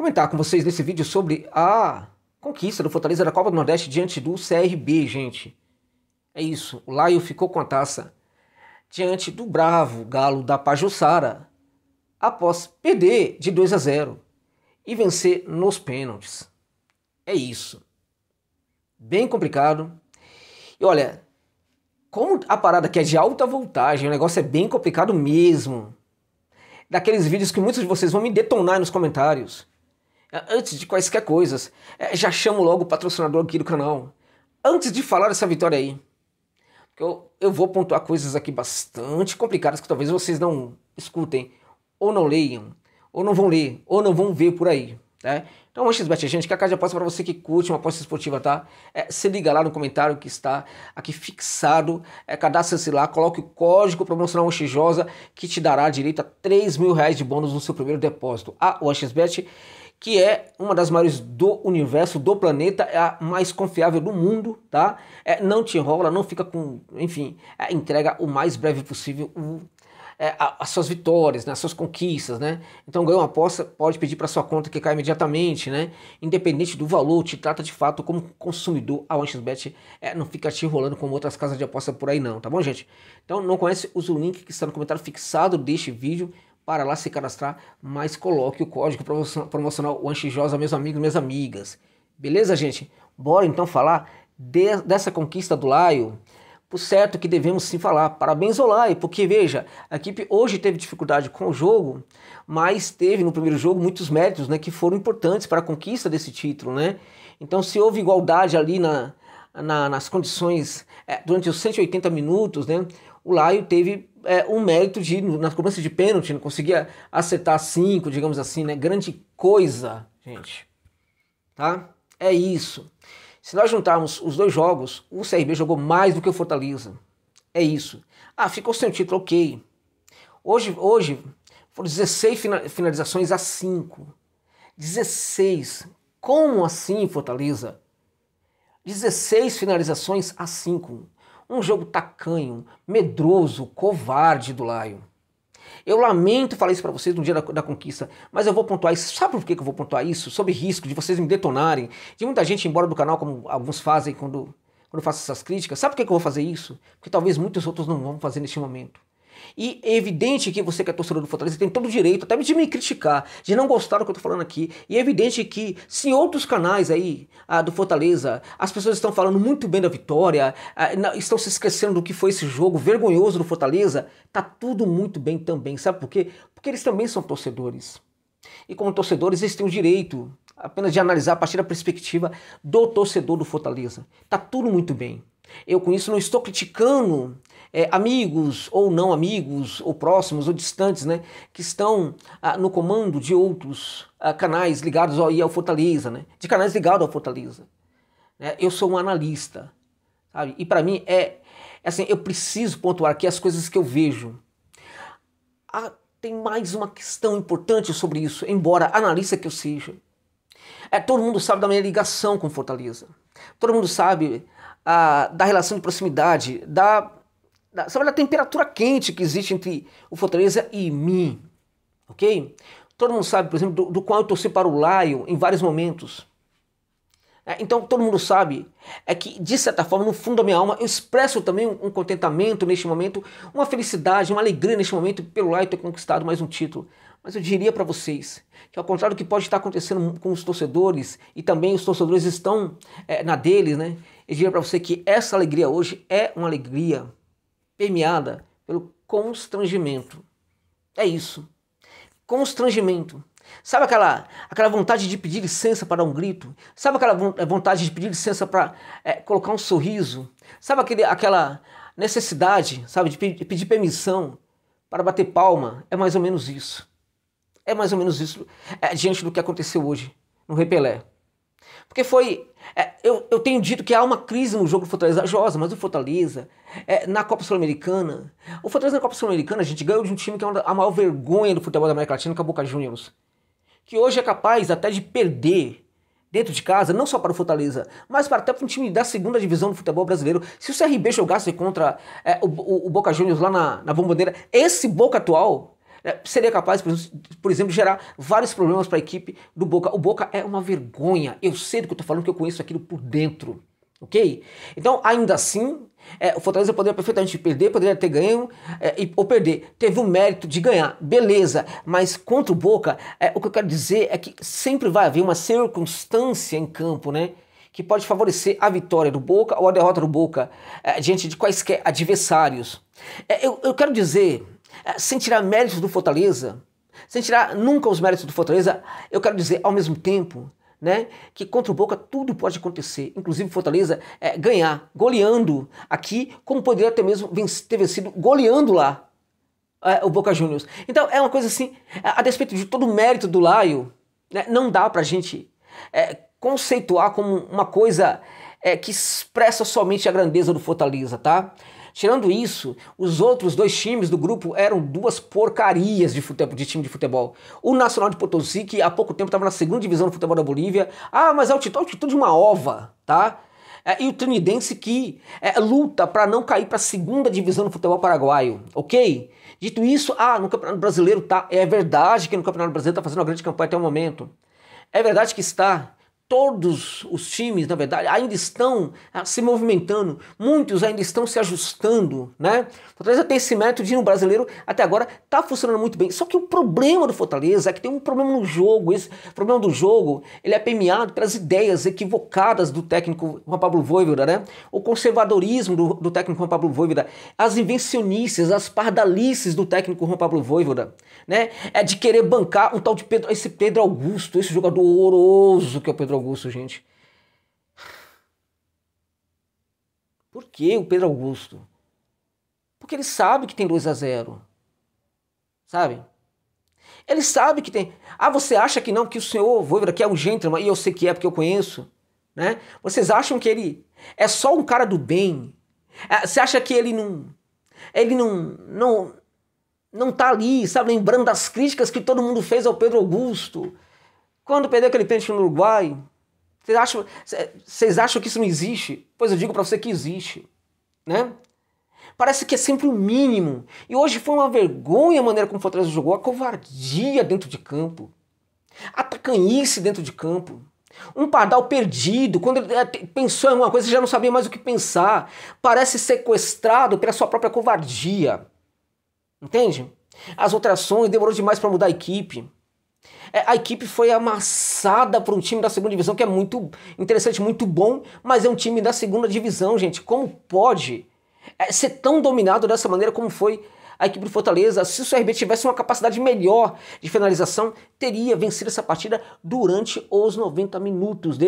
comentar com vocês nesse vídeo sobre a conquista do Fortaleza da Copa do Nordeste diante do CRB, gente. É isso, o Laio ficou com a taça diante do bravo Galo da Pajussara após perder de 2 a 0 e vencer nos pênaltis. É isso. Bem complicado. E olha, como a parada que é de alta voltagem, o negócio é bem complicado mesmo. Daqueles vídeos que muitos de vocês vão me detonar nos comentários. É, antes de quaisquer coisas, é, já chamo logo o patrocinador aqui do canal. Antes de falar dessa vitória aí, eu, eu vou pontuar coisas aqui bastante complicadas que talvez vocês não escutem, ou não leiam, ou não vão ler, ou não vão ver por aí. Tá? Então, antes de gente, que a casa de aposta para você que curte uma aposta esportiva, tá? É, se liga lá no comentário que está aqui fixado, é, cadastra-se lá, coloque o código promocional Anxijosa que te dará direito a 3 mil reais de bônus no seu primeiro depósito. Ah, o XBet que é uma das maiores do universo, do planeta, é a mais confiável do mundo, tá? É, não te enrola, não fica com, enfim, é, entrega o mais breve possível o, é, a, as suas vitórias, né, as suas conquistas, né? Então ganha uma aposta, pode pedir para sua conta que cai imediatamente, né? Independente do valor, te trata de fato como consumidor. A OneXBet é, não fica te enrolando como outras casas de aposta por aí não, tá bom, gente? Então não conhece, usa o link que está no comentário fixado deste vídeo para lá se cadastrar, mas coloque o código promocional Anxijosa, meus amigos, minhas amigas. Beleza, gente? Bora então falar de, dessa conquista do Laio. Por certo que devemos sim falar. Parabéns ao Laio, porque veja, a equipe hoje teve dificuldade com o jogo, mas teve no primeiro jogo muitos méritos né, que foram importantes para a conquista desse título. Né? Então, se houve igualdade ali na, na, nas condições, é, durante os 180 minutos, né, o Laio teve é, um mérito de, na cobrança de pênalti, não conseguia acertar cinco, digamos assim, né? Grande coisa, gente. Tá? É isso. Se nós juntarmos os dois jogos, o CRB jogou mais do que o Fortaleza. É isso. Ah, ficou sem o título, ok. Hoje, hoje foram 16 finalizações a 5. 16. Como assim, Fortaleza? 16 finalizações a 5. Um jogo tacanho, medroso, covarde do Lion. Eu lamento falar isso para vocês no dia da, da, conquista, mas eu vou pontuar isso. Sabe por que eu vou pontuar isso? Sob risco de vocês me detonarem, de muita gente ir embora do canal, como alguns fazem quando, quando eu faço essas críticas. Sabe por que eu vou fazer isso? Porque talvez muitos outros não vão fazer neste momento. E é evidente que você que é torcedor do Fortaleza tem todo o direito, até de me criticar, de não gostar do que eu estou falando aqui. E é evidente que se em outros canais aí ah, do Fortaleza as pessoas estão falando muito bem da vitória, ah, não, estão se esquecendo do que foi esse jogo vergonhoso do Fortaleza, tá tudo muito bem também. Sabe por quê? Porque eles também são torcedores. E como torcedores, eles têm o direito apenas de analisar a partir da perspectiva do torcedor do Fortaleza. Tá tudo muito bem. Eu com isso não estou criticando é, amigos ou não amigos, ou próximos ou distantes, né, que estão ah, no comando de outros ah, canais ligados ao, ao Fortaleza, né, de canais ligados ao Fortaleza. Né? Eu sou um analista, sabe? e para mim é, é, assim, eu preciso pontuar aqui as coisas que eu vejo. Ah, tem mais uma questão importante sobre isso, embora analista que eu seja. É, todo mundo sabe da minha ligação com Fortaleza. Todo mundo sabe ah, da relação de proximidade, da sabe a temperatura quente que existe entre o Fortaleza e mim, ok? Todo mundo sabe, por exemplo, do, do qual eu torci para o Laio em vários momentos. É, então todo mundo sabe é que de certa forma no fundo da minha alma eu expresso também um, um contentamento neste momento, uma felicidade, uma alegria neste momento pelo Laio ter conquistado mais um título. Mas eu diria para vocês que, ao contrário do que pode estar acontecendo com os torcedores, e também os torcedores estão é, na deles, né? Eu diria para você que essa alegria hoje é uma alegria permeada pelo constrangimento. É isso. Constrangimento. Sabe aquela, aquela vontade de pedir licença para dar um grito? Sabe aquela eh, vontade de pedir licença para é, colocar um sorriso? Sabe aquele, aquela necessidade, sabe, de, de pedir permissão para bater palma? É mais ou menos isso. É mais ou menos isso é, diante do que aconteceu hoje no Repelé. Porque foi. É, eu, eu tenho dito que há uma crise no jogo do Fortaleza Josa, mas o Fortaleza, é, na Copa Sul-Americana. O Fortaleza na Copa Sul-Americana, a gente ganhou de um time que é a maior vergonha do futebol da América Latina, que é o Boca Juniors. Que hoje é capaz até de perder dentro de casa, não só para o Fortaleza, mas para até para um time da segunda divisão do futebol brasileiro. Se o CRB jogasse contra é, o, o, o, Boca Juniors lá na, na bomboneira, esse Boca atual né? seria capaz, por exemplo, de gerar vários problemas para a equipe do Boca. O Boca é uma vergonha. Eu sei do que eu estou falando, que eu conheço aquilo por dentro. Ok? Então, ainda assim, é, o Fortaleza poderia perfeitamente perder, poderia ter ganho é, ou perder. Teve o mérito de ganhar, beleza, mas contra o Boca, é, o que eu quero dizer é que sempre vai haver uma circunstância em campo, né? Que pode favorecer a vitória do Boca ou a derrota do Boca é, diante de quaisquer adversários. É, eu, eu quero dizer é, sem tirar méritos do Fortaleza, sem tirar nunca os méritos do Fortaleza, eu quero dizer ao mesmo tempo né, que contra o Boca tudo pode acontecer, inclusive Fortaleza é, ganhar, goleando aqui, como poderia até mesmo ter vencido goleando lá é, o Boca Juniors. Então é uma coisa assim, é, a despeito de todo o mérito do Laio, né, não dá pra gente é, conceituar como uma coisa é, que expressa somente a grandeza do Fortaleza, tá? Tirando isso, os outros dois times do grupo eram duas porcarias de, futebol, de time de futebol. O Nacional de Potosí, que há pouco tempo estava na segunda divisão do futebol da Bolívia, ah, mas é altitude, altitude de uma ova, tá? É, e o Trinidense que é, luta para não cair para a segunda divisão do futebol paraguaio, ok? Dito isso, ah, no Campeonato Brasileiro tá. É verdade que no Campeonato Brasileiro está fazendo uma grande campanha até o momento. É verdade que está todos os times, na verdade, ainda estão ah, se movimentando, muitos ainda estão se ajustando, né? Fortaleza tem esse método de ir no brasileiro até agora está funcionando muito bem. Só que o problema do Fortaleza é que tem um problema no jogo. Esse problema do jogo ele é permeado pelas ideias equivocadas do técnico Juan Pablo Voivoda, né? O conservadorismo do, do técnico Juan Pablo Voivoda, as invencionices, as pardalices do técnico Juan Pablo Voivoda, né? É de querer bancar um tal de Pedro, esse Pedro Augusto, esse jogador horroroso que é o Pedro Augusto, gente. Por que o Pedro Augusto? Porque ele sabe que tem 2 a 0 Sabe? Ele sabe que tem. Ah, você acha que não, que o senhor Voivoda que é um gentleman, e eu sei que é porque eu conheço, né? Vocês acham que ele é só um cara do bem? É, você acha que ele não. Ele não. não não tá ali, sabe, lembrando das críticas que todo mundo fez ao Pedro Augusto. Quando perdeu aquele pênalti no Uruguai, vocês acham, vocês acham que isso não existe? Pois eu digo para você que existe, né? Parece que é sempre o mínimo. E hoje foi uma vergonha a maneira como o Fortaleza jogou, a covardia dentro de campo, a tacanhice dentro de campo. Um pardal perdido, quando ele é, pensou em alguma coisa, já não sabia mais o que pensar. Parece sequestrado pela sua própria covardia. Entende? As alterações demorou demais para mudar a equipe. É, a equipe foi amassada por um time da segunda divisão que é muito interessante, muito bom, mas é um time da segunda divisão, gente. Como pode é, ser tão dominado dessa maneira como foi a equipe do Fortaleza? Se o CRB tivesse uma capacidade melhor de finalização, teria vencido essa partida durante os 90 minutos.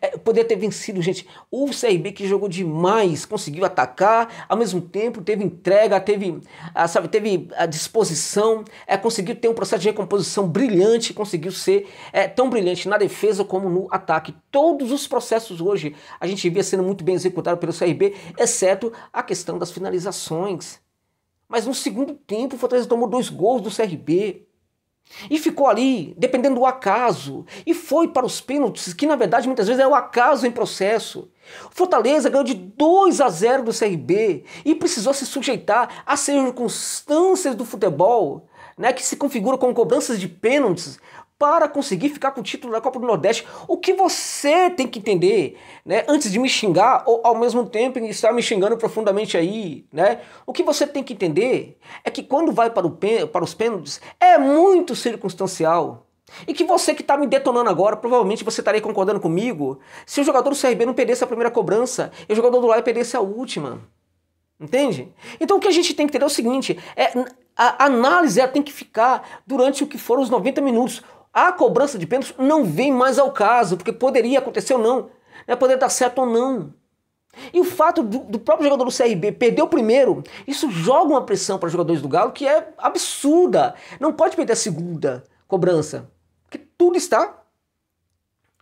É, poderia ter vencido, gente. O CRB que jogou demais, conseguiu atacar, ao mesmo tempo teve entrega, teve, ah, sabe, teve a ah, disposição, é, conseguiu ter um processo de recomposição brilhante, conseguiu ser é, tão brilhante na defesa como no ataque. Todos os processos hoje a gente via sendo muito bem executado pelo CRB, exceto a questão das finalizações. Mas no segundo tempo, o Fortaleza tomou dois gols do CRB. E ficou ali, dependendo do acaso. E foi para os pênaltis, que na verdade muitas vezes é o acaso em processo. Fortaleza ganhou de 2 a 0 do CRB e precisou se sujeitar às circunstâncias do futebol, né, que se configura com cobranças de pênaltis para conseguir ficar com o título da Copa do Nordeste. O que você tem que entender, né, antes de me xingar ou ao mesmo tempo estar me xingando profundamente aí, né? O que você tem que entender é que quando vai para, o para os pênaltis é muito circunstancial. E que você que está me detonando agora, provavelmente você estaria tá concordando comigo, se o jogador do CRB não perdesse a primeira cobrança e o jogador do Lai perdesse a última. Entende? Então o que a gente tem que entender é o seguinte: é, a análise tem que ficar durante o que foram os 90 minutos a cobrança de pênaltis não vem mais ao caso, porque poderia acontecer ou não, né? poderia dar certo ou não. E o fato do, do, próprio jogador do CRB perder o primeiro, isso joga uma pressão para os jogadores do Galo que é absurda. Não pode perder a segunda cobrança, porque tudo está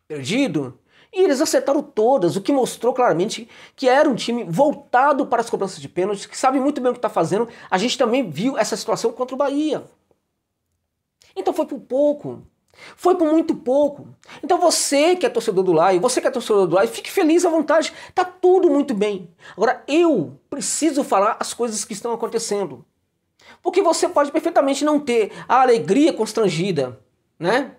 perdido. E eles acertaram todas, o que mostrou claramente que era um time voltado para as cobranças de pênaltis, que sabe muito bem o que está fazendo. A gente também viu essa situação contra o Bahia. Então foi por pouco. Foi por muito pouco. Então você que é torcedor do Lai, você que é torcedor do Lai, fique feliz à vontade. Tá tudo muito bem. Agora eu preciso falar as coisas que estão acontecendo. Porque você pode perfeitamente não ter a alegria constrangida, né?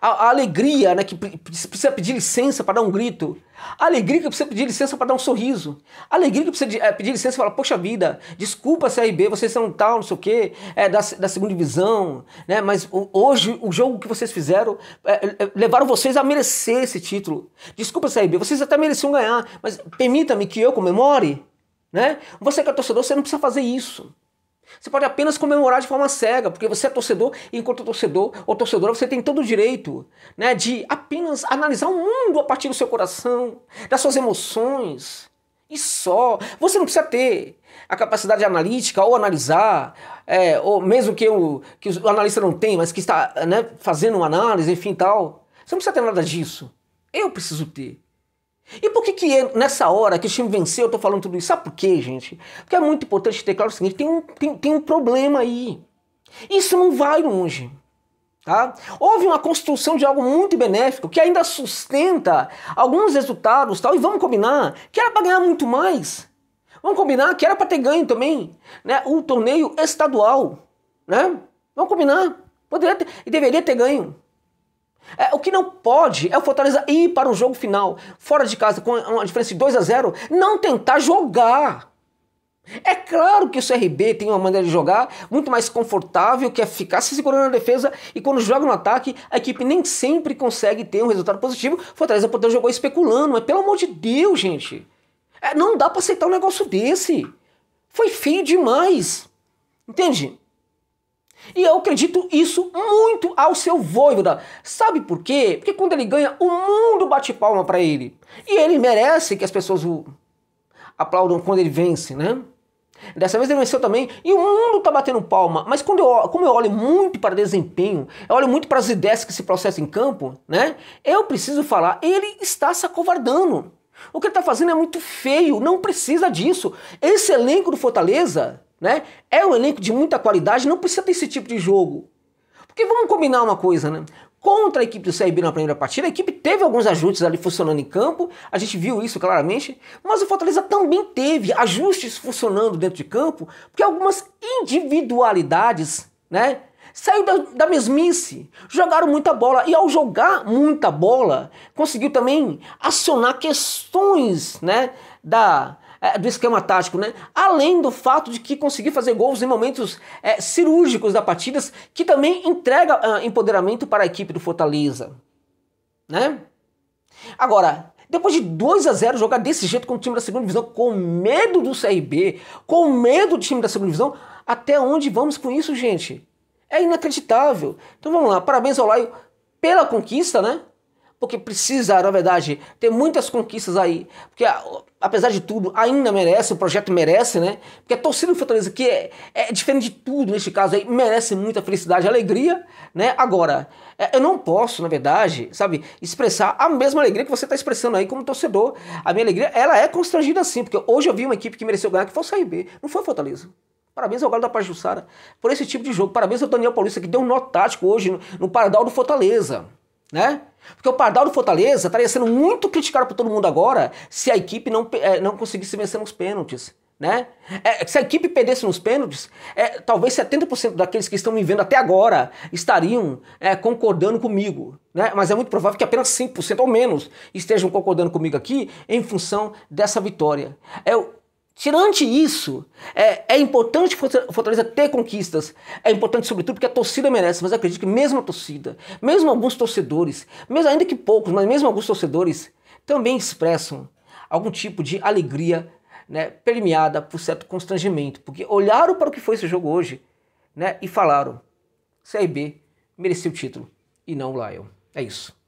A, a, alegria né, que precisa pedir licença para dar um grito. A alegria que precisa pedir licença para dar um sorriso. A alegria que precisa de, é, pedir licença para falar, poxa vida, desculpa CRB, vocês são tal, não sei o quê, é, da, da segunda divisão, né? Mas o, hoje o jogo que vocês fizeram é, é, é levaram vocês a merecer esse título. Desculpa CRB, vocês até mereciam ganhar, mas permita-me que eu comemore. Né? Você que é torcedor, você não precisa fazer isso. Você pode apenas comemorar de forma cega, porque você é torcedor e enquanto torcedor ou torcedora você tem todo o direito né, de apenas analisar o mundo a partir do seu coração, das suas emoções. E só. Você não precisa ter a capacidade analítica ou analisar, é, ou mesmo que o, que o analista não tem, mas que está né, fazendo uma análise, enfim tal. Você não precisa ter nada disso. Eu preciso ter. E por que, que é nessa hora que o time venceu, eu estou falando tudo isso? Sabe por quê, gente? Porque é muito importante ter claro o seguinte: tem um, tem, tem um problema aí. Isso não vai longe. Tá? Houve uma construção de algo muito benéfico que ainda sustenta alguns resultados tal, e vamos combinar que era para ganhar muito mais. Vamos combinar que era para ter ganho também né? o torneio estadual. Né? Vamos combinar. Poderia ter, e deveria ter ganho. É, o que não pode é o Fortaleza ir para o jogo final, fora de casa, com uma diferença de 2 a 0 não tentar jogar. É claro que o CRB tem uma maneira de jogar muito mais confortável, que é ficar se segurando na defesa e quando joga no ataque, a equipe nem sempre consegue ter um resultado positivo. Fortaleza poder jogou especulando, mas pelo amor de Deus, gente. É, não dá para aceitar um negócio desse. Foi feio demais. Entende? E eu acredito isso muito ao seu Voivoda. Sabe por quê? Porque quando ele ganha, o mundo bate palma para ele. E ele merece que as pessoas o aplaudam quando ele vence, né? Dessa vez ele venceu também e o mundo tá batendo palma. Mas quando eu, como eu olho muito para desempenho, eu olho muito para as ideias que se processam em campo, né? Eu preciso falar, ele está se acovardando. O que ele está fazendo é muito feio, não precisa disso. Esse elenco do Fortaleza né? É um elenco de muita qualidade, não precisa ter esse tipo de jogo. Porque vamos combinar uma coisa, né? Contra a equipe do CRB na primeira partida, a equipe teve alguns ajustes ali funcionando em campo, a gente viu isso claramente, mas o Fortaleza também teve ajustes funcionando dentro de campo, porque algumas individualidades, né? Saiu da, da mesmice, jogaram muita bola e ao jogar muita bola, conseguiu também acionar questões, né, da é, do esquema tático, né? Além do fato de que conseguir fazer gols em momentos é, cirúrgicos da partida, que também entrega ah, empoderamento para a equipe do Fortaleza, né? Agora, depois de 2 a 0 jogar desse jeito com o time da segunda divisão, com medo do CRB, com medo do time da segunda divisão, até onde vamos com isso, gente? É inacreditável. Então vamos lá, parabéns ao Laio pela conquista, né? porque precisa, na verdade, ter muitas conquistas aí. Porque, apesar de tudo, ainda merece, o projeto merece, né? Porque a torcida do Fortaleza, que é, é diferente de tudo neste caso aí, merece muita felicidade, alegria, né? Agora, é, eu não posso, na verdade, sabe, expressar a mesma alegria que você está expressando aí como torcedor. A minha alegria, ela é constrangida sim, porque hoje eu vi uma equipe que mereceu ganhar, que foi o CRB, não foi o Fortaleza. Parabéns ao Galo da Pajussara por esse tipo de jogo. Parabéns ao Daniel Paulista, que deu um nó tático hoje no, no Paradal do Fortaleza né? Porque o Pardal do Fortaleza estaria sendo muito criticado por todo mundo agora se a equipe não, é, não conseguisse vencer nos pênaltis. Né? É, se a equipe perdesse nos pênaltis, é, talvez 70% daqueles que estão me vendo até agora estariam é, concordando comigo. Né? Mas é muito provável que apenas 5% ou menos estejam concordando comigo aqui em função dessa vitória. É, Tirante isso, é, é importante o Fortaleza ter conquistas. É importante, sobretudo, porque a torcida merece. Mas acredito que mesmo a torcida, mesmo alguns torcedores, mesmo ainda que poucos, mas mesmo alguns torcedores, também expressam algum tipo de alegria né, permeada por certo constrangimento. Porque olharam para o que foi esse jogo hoje né, e falaram: CRB mereceu o título e não o Lion. É isso.